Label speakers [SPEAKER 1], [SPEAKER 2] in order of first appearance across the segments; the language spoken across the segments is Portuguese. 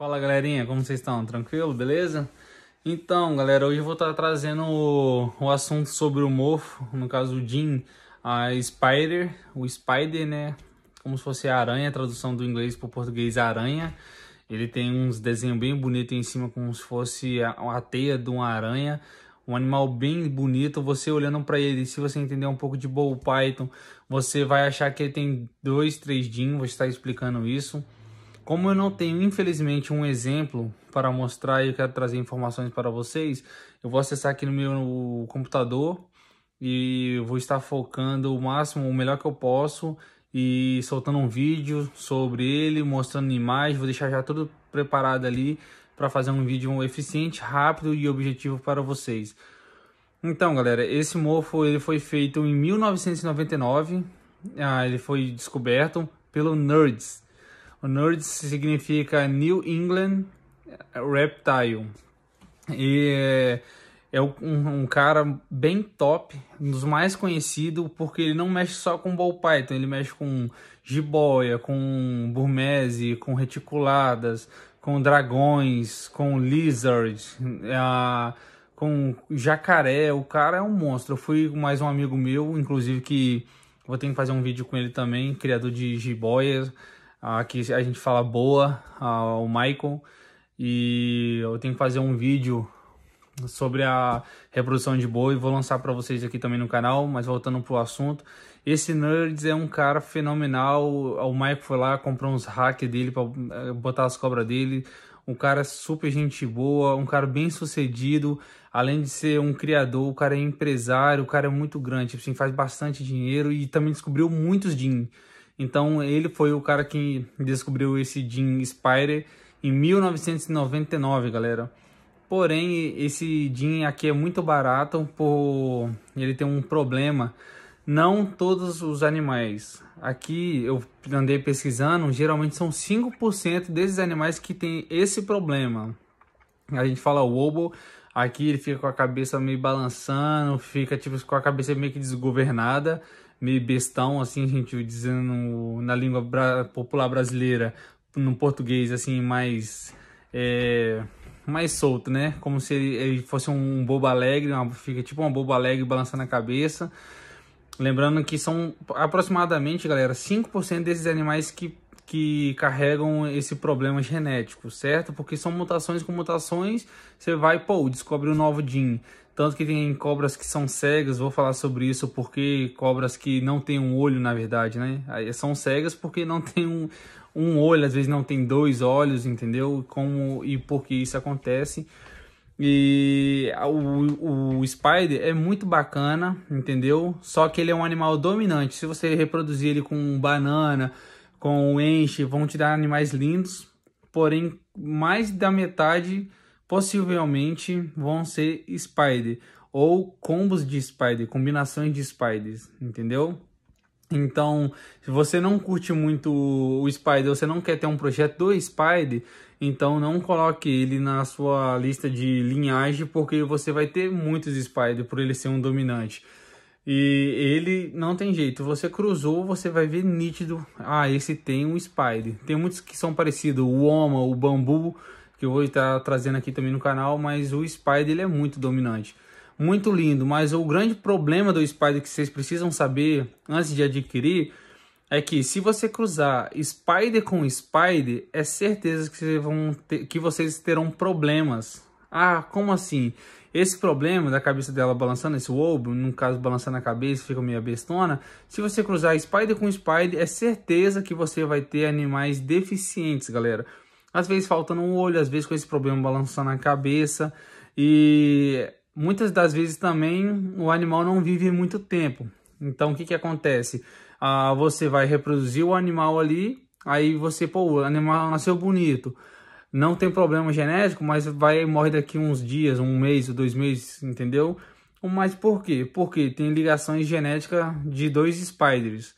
[SPEAKER 1] Fala galerinha, como vocês estão? Tranquilo? Beleza? Então galera, hoje eu vou estar trazendo o, o assunto sobre o mofo, no caso o Jim, a Spider, o Spider né, como se fosse a aranha, tradução do inglês para o português aranha. Ele tem uns desenhos bem bonitos em cima, como se fosse a, a teia de uma aranha. Um animal bem bonito, você olhando para ele, se você entender um pouco de Bull Python, você vai achar que ele tem dois, três Jim, vou estar explicando isso. Como eu não tenho, infelizmente, um exemplo para mostrar e eu quero trazer informações para vocês, eu vou acessar aqui no meu computador e vou estar focando o máximo, o melhor que eu posso e soltando um vídeo sobre ele, mostrando imagens, vou deixar já tudo preparado ali para fazer um vídeo eficiente, rápido e objetivo para vocês. Então, galera, esse mofo ele foi feito em 1999, ah, ele foi descoberto pelo Nerds. O Nerd significa New England Reptile. E é, é, um, um, cara bem top, um dos mais conhecidos, porque ele não mexe só com ball python, ele mexe com jiboia, com burmese, com reticuladas, com dragões, com lizards, a, com jacaré. O cara é um monstro. Eu fui mais um amigo meu, inclusive que vou ter que fazer um vídeo com ele também, criador de jiboias aqui ah, a gente fala boa, ah, o Michael, e eu tenho que fazer um vídeo sobre a reprodução de boi, vou lançar para vocês aqui também no canal, mas voltando pro assunto, esse Nerds é um cara fenomenal, ah, o Michael foi lá, comprou uns hacks dele para eh, botar as cobras dele, um cara super gente boa, um cara bem sucedido, além de ser um criador, o cara é empresário, o cara é muito grande, assim, faz bastante dinheiro e também descobriu muitos din. De então ele foi o cara que descobriu esse Jean Spider em 1999, galera. Porém, esse Jean aqui é muito barato por ele tem um problema. Não todos os animais. Aqui eu andei pesquisando, geralmente são 5% desses animais que tem esse problema. A gente fala o Wobo, aqui ele fica com a cabeça meio balançando, fica tipo com a cabeça meio que desgovernada meio bestão, assim, gente, dizendo na língua bra popular brasileira, no português, assim, mais... É, mais solto, né? Como se ele fosse um bobo alegre, uma, fica tipo uma bobo alegre balançando a cabeça. Lembrando que são aproximadamente, galera, 5% desses animais que, que carregam esse problema genético, certo? Porque são mutações com mutações, você vai, pô, descobre um novo gene. Tanto que tem cobras que são cegas, vou falar sobre isso, porque cobras que não têm um olho, na verdade, né? São cegas porque não tem um, um olho, às vezes não tem dois olhos, entendeu? Como e por que isso acontece. E o, o Spider é muito bacana, entendeu? Só que ele é um animal dominante. Se você reproduzir ele com banana, com enche, vão te dar animais lindos. Porém, mais da metade possivelmente vão ser Spider ou combos de Spider, combinações de Spiders, entendeu? Então, se você não curte muito o Spider, você não quer ter um projeto do Spider, então não coloque ele na sua lista de linhagem, porque você vai ter muitos Spider por ele ser um dominante. E ele não tem jeito, você cruzou, você vai ver nítido, ah, esse tem um Spider. Tem muitos que são parecidos, o Oma, o Bambu, que eu vou estar trazendo aqui também no canal, mas o Spider ele é muito dominante. Muito lindo, mas o grande problema do Spider que vocês precisam saber antes de adquirir é que se você cruzar Spider com Spider, é certeza que, vocês vão ter, que vocês terão problemas. Ah, como assim? Esse problema da cabeça dela balançando, esse obo, no caso balançando a cabeça, fica meio bestona. Se você cruzar Spider com Spider, é certeza que você vai ter animais deficientes, galera às vezes faltando um olho, às vezes com esse problema balançando a cabeça. E muitas das vezes também o animal não vive muito tempo. Então o que, que acontece? Ah, você vai reproduzir o animal ali, aí você, pô, o animal nasceu bonito. Não tem problema genético, mas vai morre daqui uns dias, um mês, dois meses, entendeu? Mas por quê? Porque tem ligações genéticas de dois spiders.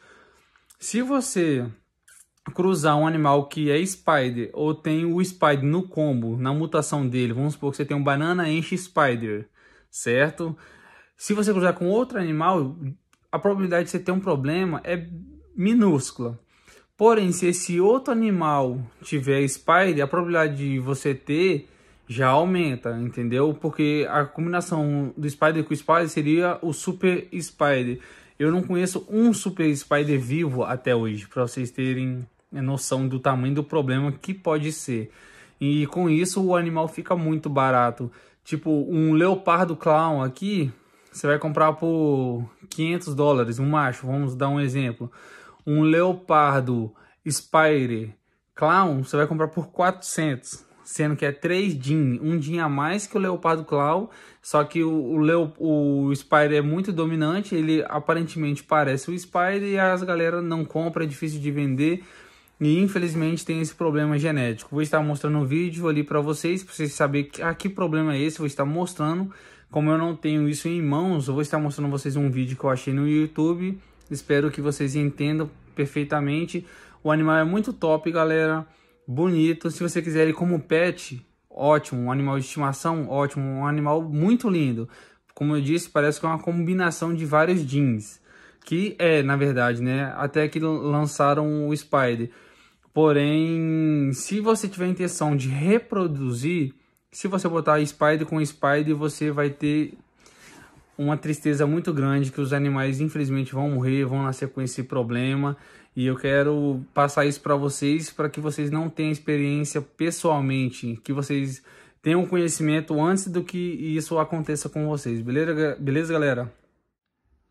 [SPEAKER 1] Se você cruzar um animal que é Spider ou tem o Spider no combo, na mutação dele, vamos supor que você tem um banana enche Spider, certo? Se você cruzar com outro animal, a probabilidade de você ter um problema é minúscula. Porém, se esse outro animal tiver Spider, a probabilidade de você ter já aumenta, entendeu? Porque a combinação do Spider com o Spider seria o Super Spider. Eu não conheço um Super Spider vivo até hoje, para vocês terem noção do tamanho do problema que pode ser. E com isso o animal fica muito barato. Tipo, um leopardo clown aqui, você vai comprar por 500 dólares, um macho, vamos dar um exemplo. Um leopardo spider clown, você vai comprar por 400 sendo que é 3 DIN, um DIN a mais que o Leopardo Claw, só que o, o, Leo, o Spider é muito dominante, ele aparentemente parece o Spider e as galera não compra, é difícil de vender e infelizmente tem esse problema genético. Vou estar mostrando o um vídeo ali para vocês, para vocês saberem que, ah, que problema é esse, vou estar mostrando. Como eu não tenho isso em mãos, eu vou estar mostrando vocês um vídeo que eu achei no YouTube, espero que vocês entendam perfeitamente. O animal é muito top, galera bonito. Se você quiser ele como pet, ótimo. Um animal de estimação, ótimo. Um animal muito lindo. Como eu disse, parece que é uma combinação de vários jeans. Que é, na verdade, né? Até que lançaram o Spider. Porém, se você tiver intenção de reproduzir, se você botar Spider com Spider, você vai ter uma tristeza muito grande que os animais infelizmente vão morrer, vão nascer com esse problema. E eu quero passar isso para vocês para que vocês não tenham experiência pessoalmente, que vocês tenham conhecimento antes do que isso aconteça com vocês, beleza, beleza galera?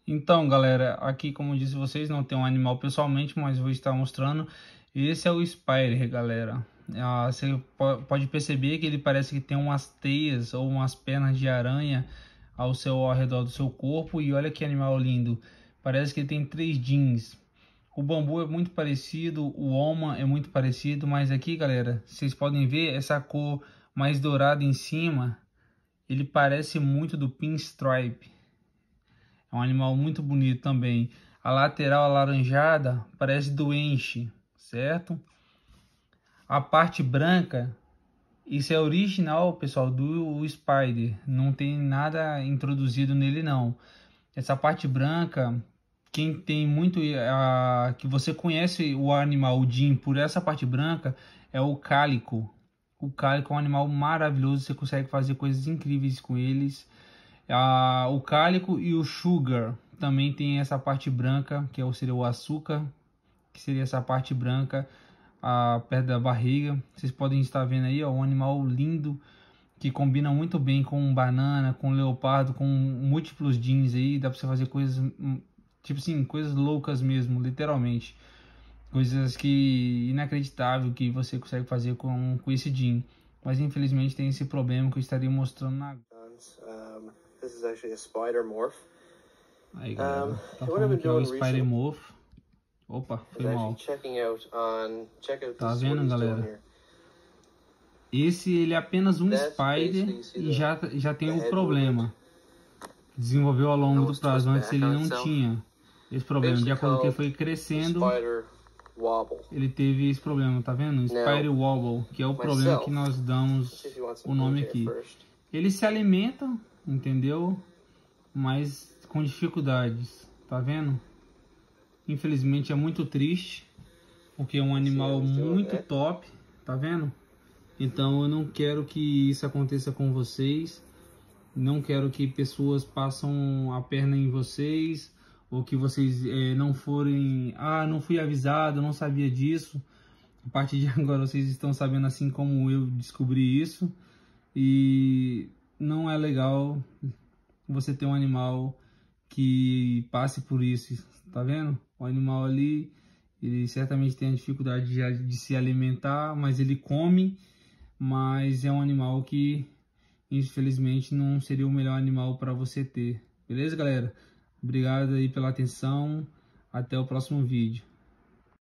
[SPEAKER 1] Então galera, aqui como disse vocês, não tem um animal pessoalmente, mas vou estar mostrando. Esse é o Spider galera, ah, você pode perceber que ele parece que tem umas teias ou umas pernas de aranha ao seu ao redor do seu corpo e olha que animal lindo. Parece que ele tem três jeans. O bambu é muito parecido, o oma é muito parecido, mas aqui, galera, vocês podem ver essa cor mais dourada em cima, ele parece muito do pinstripe. É um animal muito bonito também. A lateral alaranjada parece do enche, certo? A parte branca, isso é original, pessoal, do Spider. Não tem nada introduzido nele, não. Essa parte branca quem tem muito a, que você conhece o animal o Jim por essa parte branca é o cálico. O cálico é um animal maravilhoso, você consegue fazer coisas incríveis com eles. A, o cálico e o sugar também tem essa parte branca, que é seria o açúcar, que seria essa parte branca a, perto da barriga. Vocês podem estar vendo aí, ó, um animal lindo que combina muito bem com banana, com leopardo, com múltiplos jeans aí, dá para você fazer coisas Tipo assim, coisas loucas mesmo, literalmente. Coisas que inacreditável que você consegue fazer com, com esse DIN. Mas infelizmente tem esse problema que eu estaria mostrando na. Um, this is actually a spider morph. Aí, galera, um, tá falando que é o Spider Morph. Opa, foi mal. On, tá vendo, galera? Esse, ele é apenas um That's Spider e já, já tem um problema. Desenvolveu ao longo do prazo, antes ele não tinha esse problema. De acordo com que foi crescendo, ele teve esse problema, tá vendo? Spider Wobble, que é o problema que nós damos o nome aqui. Eles se alimentam, entendeu? Mas com dificuldades, tá vendo? Infelizmente é muito triste, porque é um animal muito top, tá vendo? Então eu não quero que isso aconteça com vocês. Não quero que pessoas passem a perna em vocês ou que vocês é, não forem, ah, não fui avisado, não sabia disso. A partir de agora vocês estão sabendo assim como eu descobri isso e não é legal você ter um animal que passe por isso, tá vendo? O animal ali, ele certamente tem a dificuldade de, de se alimentar, mas ele come, mas é um animal que infelizmente não seria o melhor animal para você ter. Beleza, galera? Obrigado aí pela atenção. Até o próximo vídeo.